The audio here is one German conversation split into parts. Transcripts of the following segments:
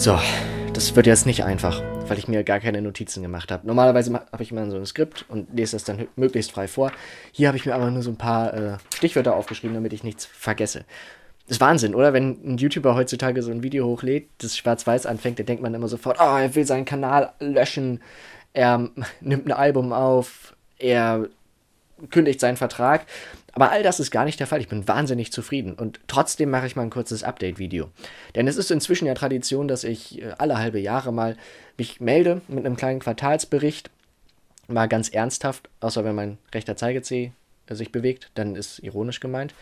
So, das wird jetzt nicht einfach, weil ich mir gar keine Notizen gemacht habe. Normalerweise habe ich immer so ein Skript und lese das dann möglichst frei vor. Hier habe ich mir aber nur so ein paar äh, Stichwörter aufgeschrieben, damit ich nichts vergesse. Das ist Wahnsinn, oder? Wenn ein YouTuber heutzutage so ein Video hochlädt, das schwarz-weiß anfängt, dann denkt man immer sofort, oh, er will seinen Kanal löschen, er nimmt ein Album auf, er kündigt seinen Vertrag. Aber all das ist gar nicht der Fall. Ich bin wahnsinnig zufrieden. Und trotzdem mache ich mal ein kurzes Update-Video. Denn es ist inzwischen ja Tradition, dass ich äh, alle halbe Jahre mal mich melde mit einem kleinen Quartalsbericht. Mal ganz ernsthaft, außer wenn mein rechter Zeigezeh äh, sich bewegt, dann ist ironisch gemeint.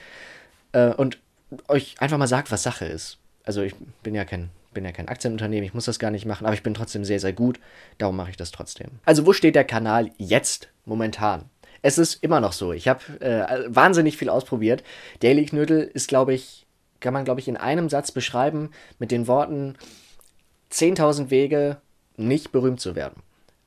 Äh, und euch einfach mal sagt, was Sache ist. Also ich bin ja kein bin ja kein Aktienunternehmen, ich muss das gar nicht machen, aber ich bin trotzdem sehr, sehr gut. Darum mache ich das trotzdem. Also wo steht der Kanal jetzt momentan? es ist immer noch so. Ich habe äh, wahnsinnig viel ausprobiert. Daily Knödel ist, glaube ich, kann man, glaube ich, in einem Satz beschreiben mit den Worten 10.000 Wege, nicht berühmt zu werden.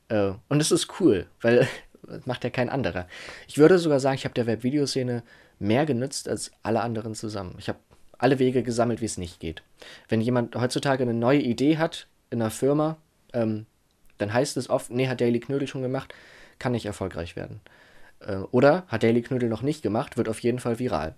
Äh, und es ist cool, weil das macht ja kein anderer. Ich würde sogar sagen, ich habe der Webvideoszene mehr genützt als alle anderen zusammen. Ich habe alle Wege gesammelt, wie es nicht geht. Wenn jemand heutzutage eine neue Idee hat in einer Firma, ähm, dann heißt es oft, nee, hat Daily Knödel schon gemacht, kann nicht erfolgreich werden. Äh, oder hat Daily Knödel noch nicht gemacht, wird auf jeden Fall viral.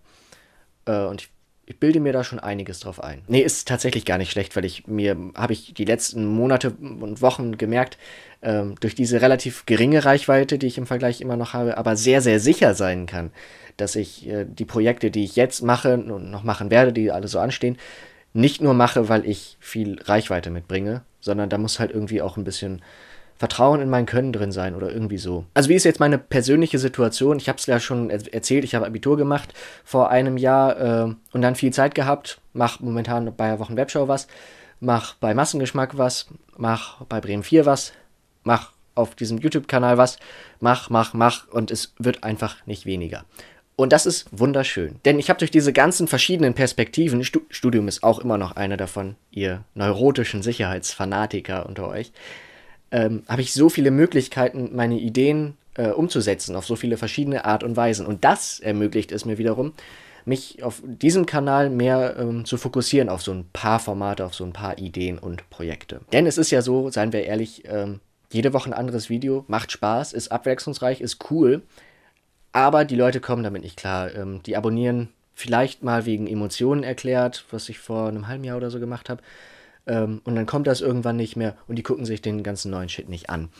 Äh, und ich, ich, bilde mir da schon einiges drauf ein. Nee, ist tatsächlich gar nicht schlecht, weil ich mir, habe ich die letzten Monate und Wochen gemerkt, ähm, durch diese relativ geringe Reichweite, die ich im Vergleich immer noch habe, aber sehr, sehr sicher sein kann, dass ich äh, die Projekte, die ich jetzt mache und noch machen werde, die alle so anstehen, nicht nur mache, weil ich viel Reichweite mitbringe, sondern da muss halt irgendwie auch ein bisschen Vertrauen in mein Können drin sein oder irgendwie so. Also wie ist jetzt meine persönliche Situation? Ich habe es ja schon erzählt, ich habe Abitur gemacht vor einem Jahr äh, und dann viel Zeit gehabt, mache momentan bei der Wochenwebshow was, mach bei Massengeschmack was, mach bei Bremen 4 was, mach auf diesem YouTube-Kanal was, mach, mach, mach und es wird einfach nicht weniger. Und das ist wunderschön, denn ich habe durch diese ganzen verschiedenen Perspektiven, Studium ist auch immer noch eine davon, ihr neurotischen Sicherheitsfanatiker unter euch, ähm, habe ich so viele Möglichkeiten, meine Ideen äh, umzusetzen, auf so viele verschiedene Art und Weisen. Und das ermöglicht es mir wiederum, mich auf diesem Kanal mehr ähm, zu fokussieren, auf so ein paar Formate, auf so ein paar Ideen und Projekte. Denn es ist ja so, seien wir ehrlich, ähm, jede Woche ein anderes Video, macht Spaß, ist abwechslungsreich, ist cool, aber die Leute kommen damit nicht klar. Ähm, die abonnieren vielleicht mal wegen Emotionen erklärt, was ich vor einem halben Jahr oder so gemacht habe. Ähm, und dann kommt das irgendwann nicht mehr und die gucken sich den ganzen neuen Shit nicht an.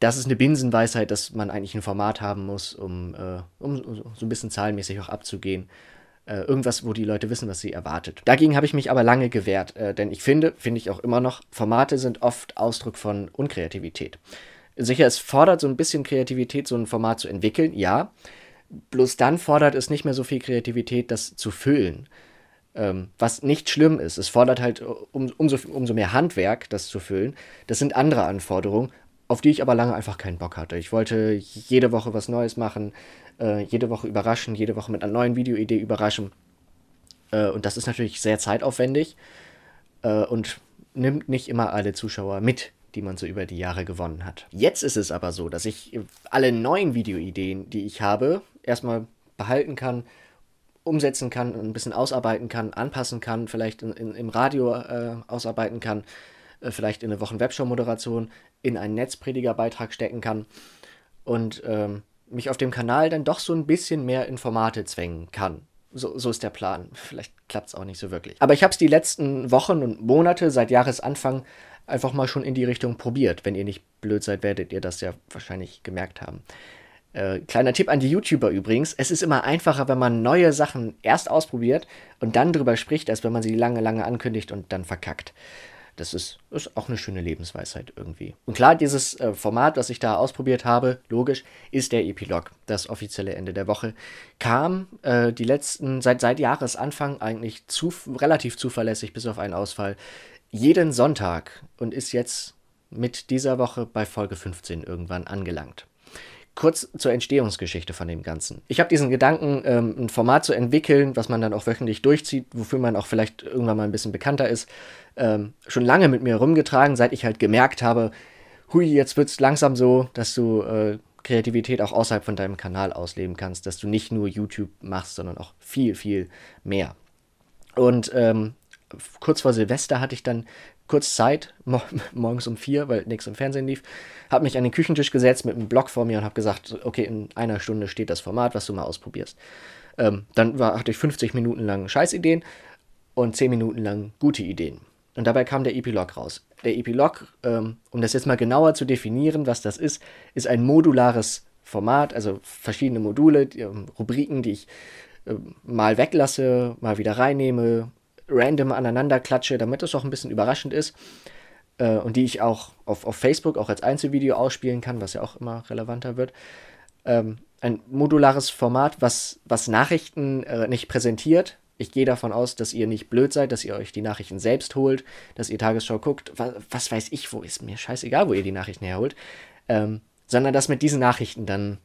Das ist eine Binsenweisheit, dass man eigentlich ein Format haben muss, um, äh, um so ein bisschen zahlenmäßig auch abzugehen. Äh, irgendwas, wo die Leute wissen, was sie erwartet. Dagegen habe ich mich aber lange gewehrt, äh, denn ich finde, finde ich auch immer noch, Formate sind oft Ausdruck von Unkreativität. Sicher, es fordert so ein bisschen Kreativität, so ein Format zu entwickeln, ja. Bloß dann fordert es nicht mehr so viel Kreativität, das zu füllen. Ähm, was nicht schlimm ist. Es fordert halt äh, um, umso, umso mehr Handwerk, das zu füllen. Das sind andere Anforderungen, auf die ich aber lange einfach keinen Bock hatte. Ich wollte jede Woche was Neues machen, äh, jede Woche überraschen, jede Woche mit einer neuen Videoidee überraschen. Äh, und das ist natürlich sehr zeitaufwendig äh, und nimmt nicht immer alle Zuschauer mit, die man so über die Jahre gewonnen hat. Jetzt ist es aber so, dass ich alle neuen Videoideen, die ich habe, erstmal behalten kann umsetzen kann, ein bisschen ausarbeiten kann, anpassen kann, vielleicht in, in, im Radio äh, ausarbeiten kann, äh, vielleicht in eine Wochen-Webshow-Moderation, in einen Netzpredigerbeitrag stecken kann und ähm, mich auf dem Kanal dann doch so ein bisschen mehr in Formate zwängen kann. So, so ist der Plan. Vielleicht klappt es auch nicht so wirklich. Aber ich habe es die letzten Wochen und Monate seit Jahresanfang einfach mal schon in die Richtung probiert. Wenn ihr nicht blöd seid, werdet ihr das ja wahrscheinlich gemerkt haben. Äh, kleiner Tipp an die YouTuber übrigens. Es ist immer einfacher, wenn man neue Sachen erst ausprobiert und dann drüber spricht, als wenn man sie lange, lange ankündigt und dann verkackt. Das ist, ist auch eine schöne Lebensweisheit irgendwie. Und klar, dieses äh, Format, was ich da ausprobiert habe, logisch, ist der Epilog. Das offizielle Ende der Woche kam äh, die letzten, seit, seit Jahresanfang eigentlich zu, relativ zuverlässig, bis auf einen Ausfall, jeden Sonntag und ist jetzt mit dieser Woche bei Folge 15 irgendwann angelangt kurz zur Entstehungsgeschichte von dem Ganzen. Ich habe diesen Gedanken, ähm, ein Format zu entwickeln, was man dann auch wöchentlich durchzieht, wofür man auch vielleicht irgendwann mal ein bisschen bekannter ist, ähm, schon lange mit mir rumgetragen, seit ich halt gemerkt habe, hui, jetzt wird es langsam so, dass du äh, Kreativität auch außerhalb von deinem Kanal ausleben kannst, dass du nicht nur YouTube machst, sondern auch viel, viel mehr. Und ähm, kurz vor Silvester hatte ich dann kurz Zeit, mor morgens um vier, weil nichts im Fernsehen lief, habe mich an den Küchentisch gesetzt mit einem Block vor mir und habe gesagt, okay, in einer Stunde steht das Format, was du mal ausprobierst. Ähm, dann war, hatte ich 50 Minuten lang Scheißideen und 10 Minuten lang gute Ideen. Und dabei kam der Epilog raus. Der Epilog, ähm, um das jetzt mal genauer zu definieren, was das ist, ist ein modulares Format, also verschiedene Module, die, ähm, Rubriken, die ich äh, mal weglasse, mal wieder reinnehme, random aneinander klatsche, damit es auch ein bisschen überraschend ist. Äh, und die ich auch auf, auf Facebook auch als Einzelvideo ausspielen kann, was ja auch immer relevanter wird. Ähm, ein modulares Format, was, was Nachrichten äh, nicht präsentiert. Ich gehe davon aus, dass ihr nicht blöd seid, dass ihr euch die Nachrichten selbst holt, dass ihr Tagesschau guckt. Was, was weiß ich, wo ist mir scheißegal, wo ihr die Nachrichten herholt. Ähm, sondern dass mit diesen Nachrichten dann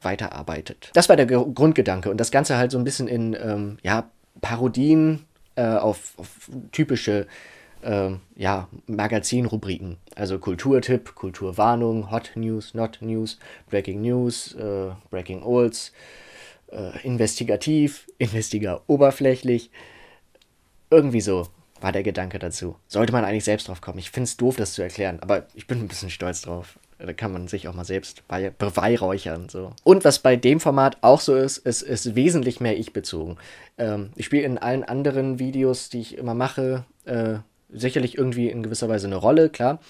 weiterarbeitet. Das war der Grundgedanke und das Ganze halt so ein bisschen in ähm, ja, Parodien, äh, auf, auf, typische äh, ja, Magazinrubriken. Also Kulturtipp, Kulturwarnung, Hot News, Not News, Breaking News, äh, Breaking Olds, äh, Investigativ, Investiger oberflächlich. Irgendwie so war der Gedanke dazu. Sollte man eigentlich selbst drauf kommen. Ich finde es doof, das zu erklären, aber ich bin ein bisschen stolz drauf da kann man sich auch mal selbst beweihräuchern. So. Und was bei dem Format auch so ist, es ist, ist wesentlich mehr ich-bezogen. Ähm, ich spiele in allen anderen Videos, die ich immer mache, äh, sicherlich irgendwie in gewisser Weise eine Rolle, klar.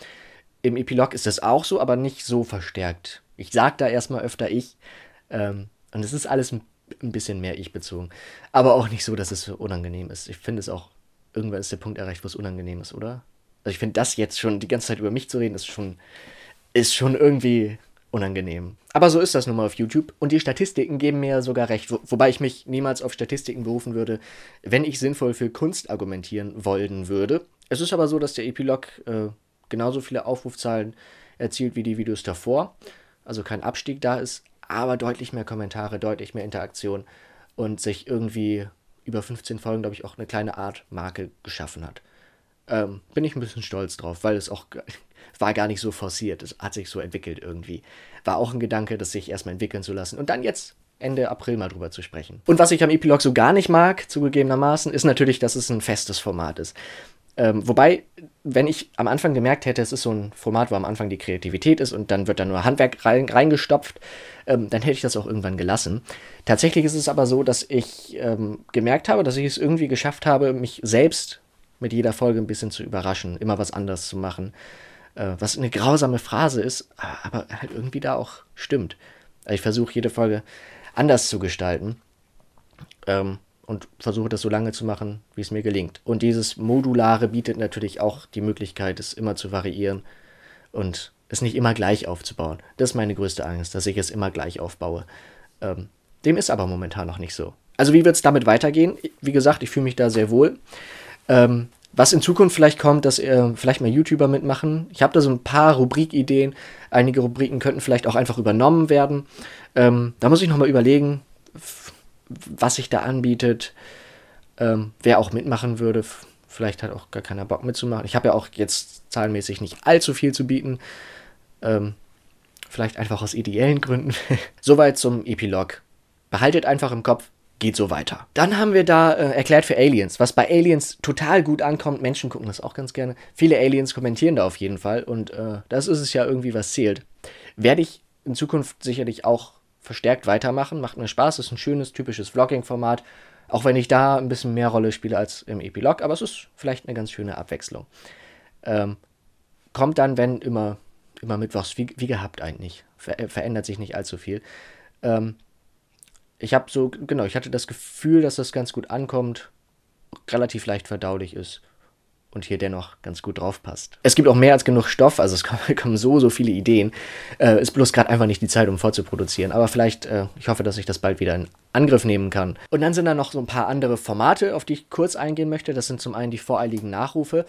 Im Epilog ist das auch so, aber nicht so verstärkt. Ich sage da erstmal öfter ich. Ähm, und es ist alles ein, ein bisschen mehr ich-bezogen. Aber auch nicht so, dass es unangenehm ist. Ich finde es auch, irgendwann ist der Punkt erreicht, wo es unangenehm ist, oder? Also ich finde das jetzt schon, die ganze Zeit über mich zu reden, ist schon ist schon irgendwie unangenehm. Aber so ist das nun mal auf YouTube. Und die Statistiken geben mir sogar recht, wo, wobei ich mich niemals auf Statistiken berufen würde, wenn ich sinnvoll für Kunst argumentieren wollen würde. Es ist aber so, dass der Epilog äh, genauso viele Aufrufzahlen erzielt wie die Videos davor. Also kein Abstieg da ist, aber deutlich mehr Kommentare, deutlich mehr Interaktion und sich irgendwie über 15 Folgen, glaube ich, auch eine kleine Art Marke geschaffen hat. Ähm, bin ich ein bisschen stolz drauf, weil es auch war gar nicht so forciert. Es hat sich so entwickelt irgendwie. War auch ein Gedanke, das sich erstmal entwickeln zu lassen. Und dann jetzt Ende April mal drüber zu sprechen. Und was ich am Epilog so gar nicht mag, zugegebenermaßen, ist natürlich, dass es ein festes Format ist. Ähm, wobei, wenn ich am Anfang gemerkt hätte, es ist so ein Format, wo am Anfang die Kreativität ist und dann wird da nur Handwerk rein, reingestopft, ähm, dann hätte ich das auch irgendwann gelassen. Tatsächlich ist es aber so, dass ich ähm, gemerkt habe, dass ich es irgendwie geschafft habe, mich selbst mit jeder Folge ein bisschen zu überraschen, immer was anderes zu machen. Äh, was eine grausame Phrase ist, aber halt irgendwie da auch stimmt. Also ich versuche jede Folge anders zu gestalten ähm, und versuche das so lange zu machen, wie es mir gelingt. Und dieses Modulare bietet natürlich auch die Möglichkeit, es immer zu variieren und es nicht immer gleich aufzubauen. Das ist meine größte Angst, dass ich es immer gleich aufbaue. Ähm, dem ist aber momentan noch nicht so. Also wie wird es damit weitergehen? Wie gesagt, ich fühle mich da sehr wohl. Ähm, was in Zukunft vielleicht kommt, dass äh, vielleicht mal YouTuber mitmachen. Ich habe da so ein paar Rubrikideen. Einige Rubriken könnten vielleicht auch einfach übernommen werden. Ähm, da muss ich nochmal überlegen, was sich da anbietet, ähm, wer auch mitmachen würde. Vielleicht hat auch gar keiner Bock mitzumachen. Ich habe ja auch jetzt zahlenmäßig nicht allzu viel zu bieten. Ähm, vielleicht einfach aus ideellen Gründen. Soweit zum Epilog. Behaltet einfach im Kopf, geht so weiter. Dann haben wir da äh, erklärt für Aliens, was bei Aliens total gut ankommt. Menschen gucken das auch ganz gerne. Viele Aliens kommentieren da auf jeden Fall und äh, das ist es ja irgendwie, was zählt. Werde ich in Zukunft sicherlich auch verstärkt weitermachen. Macht mir Spaß, ist ein schönes, typisches Vlogging-Format. Auch wenn ich da ein bisschen mehr Rolle spiele als im Epilog, aber es ist vielleicht eine ganz schöne Abwechslung. Ähm, kommt dann, wenn immer, immer mittwochs, wie, wie gehabt eigentlich. Ver verändert sich nicht allzu viel. Ähm, ich habe so, genau, ich hatte das Gefühl, dass das ganz gut ankommt, relativ leicht verdaulich ist und hier dennoch ganz gut drauf passt. Es gibt auch mehr als genug Stoff, also es kommen so, so viele Ideen. Äh, ist bloß gerade einfach nicht die Zeit, um vorzuproduzieren. Aber vielleicht, äh, ich hoffe, dass ich das bald wieder in Angriff nehmen kann. Und dann sind da noch so ein paar andere Formate, auf die ich kurz eingehen möchte. Das sind zum einen die voreiligen Nachrufe.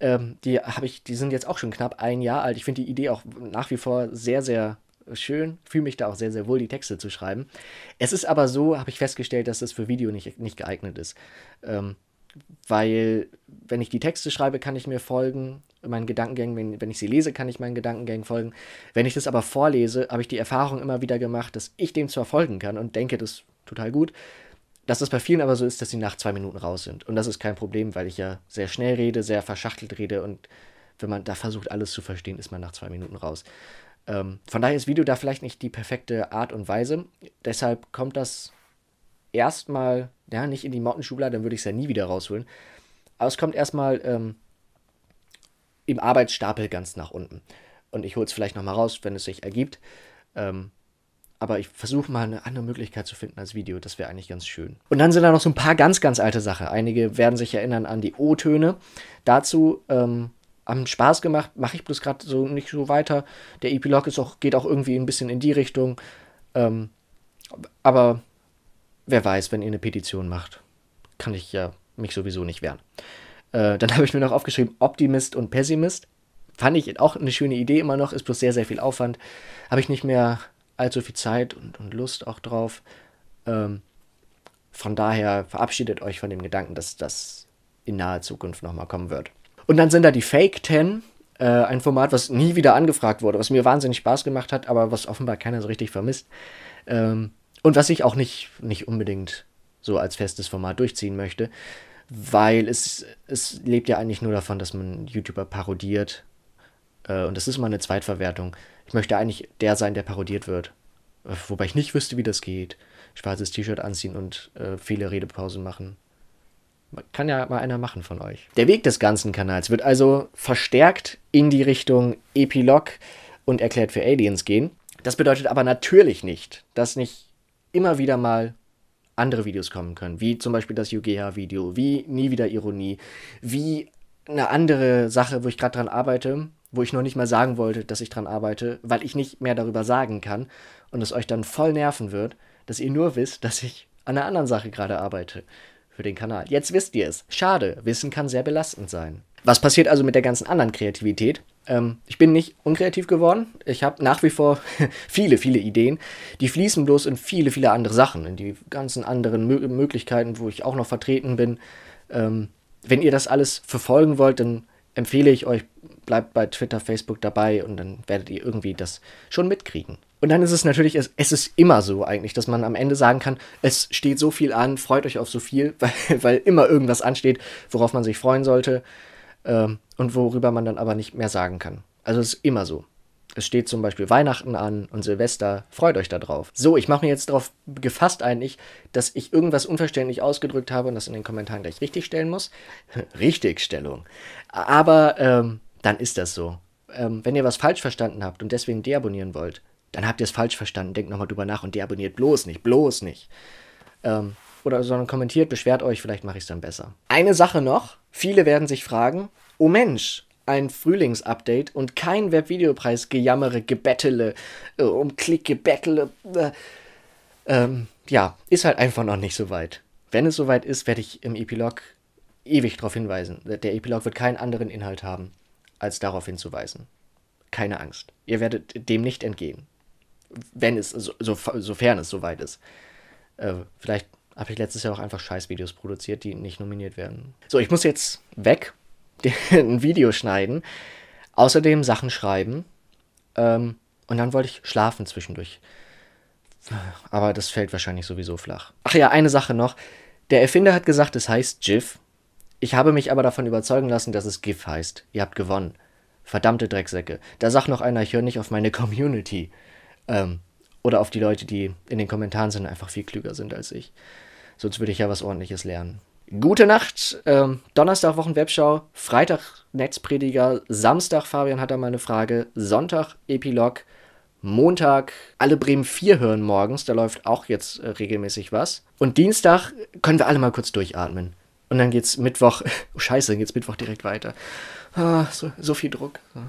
Ähm, die habe ich, die sind jetzt auch schon knapp ein Jahr alt. Ich finde die Idee auch nach wie vor sehr, sehr schön, fühle mich da auch sehr, sehr wohl, die Texte zu schreiben. Es ist aber so, habe ich festgestellt, dass das für Video nicht, nicht geeignet ist. Ähm, weil, wenn ich die Texte schreibe, kann ich mir folgen, meinen Gedankengängen, wenn, wenn ich sie lese, kann ich meinen Gedankengängen folgen. Wenn ich das aber vorlese, habe ich die Erfahrung immer wieder gemacht, dass ich dem zwar folgen kann und denke, das ist total gut, dass das bei vielen aber so ist, dass sie nach zwei Minuten raus sind. Und das ist kein Problem, weil ich ja sehr schnell rede, sehr verschachtelt rede und wenn man da versucht, alles zu verstehen, ist man nach zwei Minuten raus. Ähm, von daher ist Video da vielleicht nicht die perfekte Art und Weise. Deshalb kommt das erstmal, ja, nicht in die mountain dann würde ich es ja nie wieder rausholen. Aber es kommt erstmal ähm, im Arbeitsstapel ganz nach unten. Und ich hole es vielleicht nochmal raus, wenn es sich ergibt. Ähm, aber ich versuche mal eine andere Möglichkeit zu finden als Video. Das wäre eigentlich ganz schön. Und dann sind da noch so ein paar ganz, ganz alte Sachen. Einige werden sich erinnern an die O-Töne. Dazu ähm, haben Spaß gemacht, mache ich bloß gerade so nicht so weiter. Der Epilog ist auch, geht auch irgendwie ein bisschen in die Richtung. Ähm, aber wer weiß, wenn ihr eine Petition macht, kann ich ja mich sowieso nicht wehren. Äh, dann habe ich mir noch aufgeschrieben, Optimist und Pessimist. Fand ich auch eine schöne Idee immer noch, ist bloß sehr, sehr viel Aufwand. Habe ich nicht mehr allzu viel Zeit und, und Lust auch drauf. Ähm, von daher verabschiedet euch von dem Gedanken, dass das in naher Zukunft nochmal kommen wird. Und dann sind da die Fake Ten, äh, ein Format, was nie wieder angefragt wurde, was mir wahnsinnig Spaß gemacht hat, aber was offenbar keiner so richtig vermisst. Ähm, und was ich auch nicht, nicht unbedingt so als festes Format durchziehen möchte, weil es, es lebt ja eigentlich nur davon, dass man YouTuber parodiert. Äh, und das ist mal eine Zweitverwertung. Ich möchte eigentlich der sein, der parodiert wird. Äh, wobei ich nicht wüsste, wie das geht. Schwarzes T-Shirt anziehen und äh, viele Redepausen machen. Kann ja mal einer machen von euch. Der Weg des ganzen Kanals wird also verstärkt in die Richtung Epilog und erklärt für Aliens gehen. Das bedeutet aber natürlich nicht, dass nicht immer wieder mal andere Videos kommen können, wie zum Beispiel das UGH-Video, wie Nie wieder Ironie, wie eine andere Sache, wo ich gerade dran arbeite, wo ich noch nicht mal sagen wollte, dass ich dran arbeite, weil ich nicht mehr darüber sagen kann und es euch dann voll nerven wird, dass ihr nur wisst, dass ich an einer anderen Sache gerade arbeite für den Kanal. Jetzt wisst ihr es. Schade, Wissen kann sehr belastend sein. Was passiert also mit der ganzen anderen Kreativität? Ähm, ich bin nicht unkreativ geworden. Ich habe nach wie vor viele, viele Ideen. Die fließen bloß in viele, viele andere Sachen, in die ganzen anderen Mö Möglichkeiten, wo ich auch noch vertreten bin. Ähm, wenn ihr das alles verfolgen wollt, dann empfehle ich euch, bleibt bei Twitter, Facebook dabei und dann werdet ihr irgendwie das schon mitkriegen. Und dann ist es natürlich, es, es, ist immer so eigentlich, dass man am Ende sagen kann, es steht so viel an, freut euch auf so viel, weil, weil immer irgendwas ansteht, worauf man sich freuen sollte ähm, und worüber man dann aber nicht mehr sagen kann. Also es ist immer so. Es steht zum Beispiel Weihnachten an und Silvester, freut euch da drauf. So, ich mache mir jetzt darauf gefasst eigentlich, dass ich irgendwas unverständlich ausgedrückt habe und das in den Kommentaren gleich richtig stellen muss. Richtigstellung. Aber ähm, dann ist das so. Ähm, wenn ihr was falsch verstanden habt und deswegen deabonnieren wollt, dann habt ihr es falsch verstanden. Denkt nochmal drüber nach und deabonniert bloß nicht, bloß nicht. Ähm, oder sondern kommentiert, beschwert euch, vielleicht mache ich es dann besser. Eine Sache noch, viele werden sich fragen, oh Mensch, ein Frühlingsupdate und kein Webvideopreis gejammere, gebettele, äh, um Klick gebettele. Äh, ähm, ja, ist halt einfach noch nicht so weit. Wenn es soweit ist, werde ich im Epilog ewig darauf hinweisen. Der Epilog wird keinen anderen Inhalt haben, als darauf hinzuweisen. Keine Angst. Ihr werdet dem nicht entgehen wenn es, so, sofern es soweit ist. Äh, vielleicht habe ich letztes Jahr auch einfach Scheißvideos produziert, die nicht nominiert werden. So, ich muss jetzt weg, ein Video schneiden, außerdem Sachen schreiben ähm, und dann wollte ich schlafen zwischendurch. Aber das fällt wahrscheinlich sowieso flach. Ach ja, eine Sache noch. Der Erfinder hat gesagt, es heißt GIF. Ich habe mich aber davon überzeugen lassen, dass es GIF heißt. Ihr habt gewonnen. Verdammte Drecksäcke. Da sagt noch einer, ich höre nicht auf meine Community. Ähm, oder auf die Leute, die in den Kommentaren sind, einfach viel klüger sind als ich. Sonst würde ich ja was ordentliches lernen. Gute Nacht. Ähm, Donnerstag Wochenwebschau, Freitag Netzprediger, Samstag Fabian hat da mal eine Frage, Sonntag Epilog, Montag alle Bremen 4 hören morgens, da läuft auch jetzt äh, regelmäßig was. Und Dienstag können wir alle mal kurz durchatmen. Und dann geht's Mittwoch, oh, scheiße, dann geht's Mittwoch direkt weiter. Ah, so, so viel Druck. Ja.